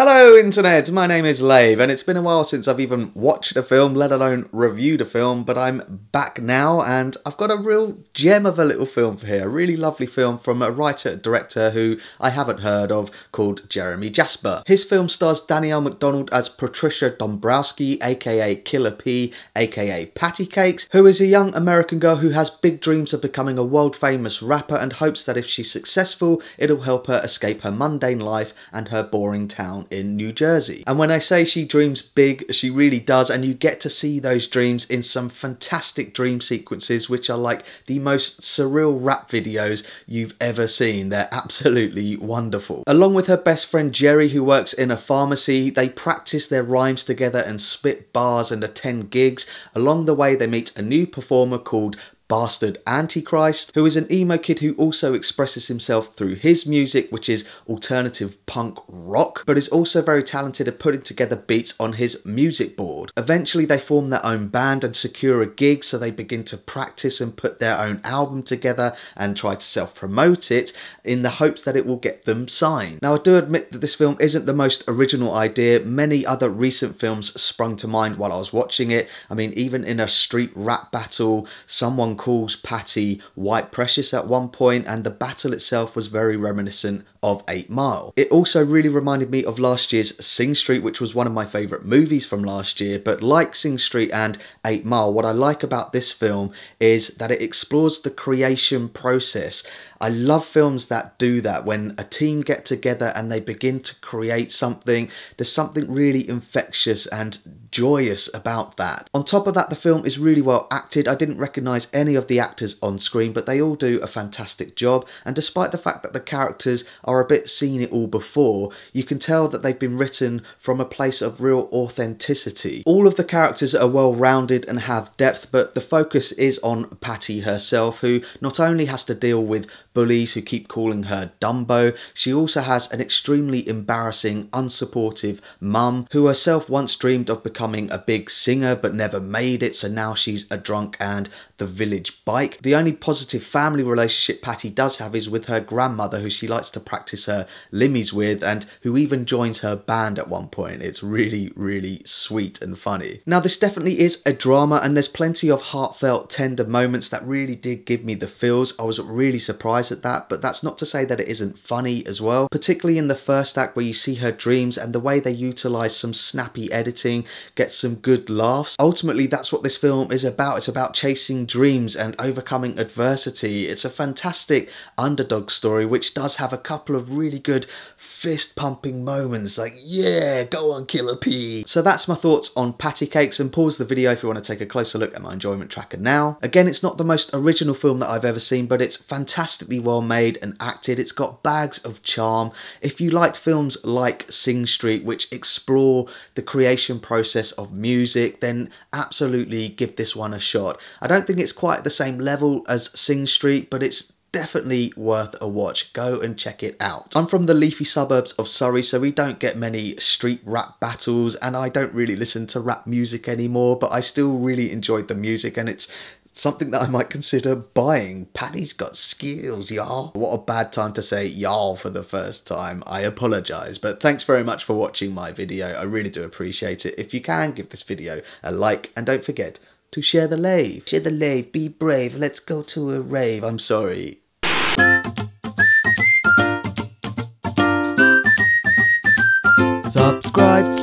Hello, Internet! My name is Lave, and it's been a while since I've even watched a film, let alone reviewed a film, but I'm back now, and I've got a real gem of a little film for here. A really lovely film from a writer director who I haven't heard of called Jeremy Jasper. His film stars Danielle McDonald as Patricia Dombrowski, aka Killer P, aka Patty Cakes, who is a young American girl who has big dreams of becoming a world famous rapper and hopes that if she's successful, it'll help her escape her mundane life and her boring town in New Jersey. And when I say she dreams big, she really does, and you get to see those dreams in some fantastic dream sequences, which are like the most surreal rap videos you've ever seen. They're absolutely wonderful. Along with her best friend Jerry, who works in a pharmacy, they practice their rhymes together and spit bars and attend gigs. Along the way, they meet a new performer called bastard Antichrist, who is an emo kid who also expresses himself through his music, which is alternative punk rock, but is also very talented at putting together beats on his music board Eventually, they form their own band and secure a gig, so they begin to practice and put their own album together and try to self promote it in the hopes that it will get them signed. Now, I do admit that this film isn't the most original idea. Many other recent films sprung to mind while I was watching it. I mean, even in a street rap battle, someone calls Patty White Precious at one point, and the battle itself was very reminiscent of 8 Mile. It also really reminded me of last year's Sing Street, which was one of my favourite movies from last year, but like Sing Street and 8 Mile, what I like about this film is that it explores the creation process I love films that do that when a team get together and they begin to create something. There's something really infectious and joyous about that. On top of that, the film is really well acted. I didn't recognise any of the actors on screen, but they all do a fantastic job. And despite the fact that the characters are a bit seen it all before, you can tell that they've been written from a place of real authenticity. All of the characters are well rounded and have depth, but the focus is on Patty herself, who not only has to deal with bullies who keep calling her Dumbo. She also has an extremely embarrassing, unsupportive mum who herself once dreamed of becoming a big singer but never made it, so now she's a drunk and the village bike. The only positive family relationship Patty does have is with her grandmother, who she likes to practice her limmies with, and who even joins her band at one point. It's really, really sweet and funny. Now, this definitely is a drama, and there's plenty of heartfelt, tender moments that really did give me the feels. I was really surprised surprised at that, but that's not to say that it isn't funny as well, particularly in the first act where you see her dreams and the way they utilize some snappy editing, get some good laughs. Ultimately, that's what this film is about. It's about chasing dreams and overcoming adversity. It's a fantastic underdog story, which does have a couple of really good fist pumping moments, like, yeah, go on, Killer P. So that's my thoughts on Patty Cakes, and pause the video if you want to take a closer look at my enjoyment tracker now. Again, it's not the most original film that I've ever seen, but it's fantastic fantastically well made and acted. It's got bags of charm. If you liked films like Sing Street, which explore the creation process of music, then absolutely give this one a shot. I don't think it's quite the same level as Sing Street, but it's definitely worth a watch. Go and check it out. I'm from the leafy suburbs of Surrey, so we don't get many street rap battles, and I don't really listen to rap music anymore, but I still really enjoyed the music, and it's something that I might consider buying. Paddy's got skills, y'all. What a bad time to say y'all for the first time. I apologise, but thanks very much for watching my video. I really do appreciate it. If you can, give this video a like and don't forget to share the lave. Share the lave, be brave, let's go to a rave. I'm sorry. Subscribe.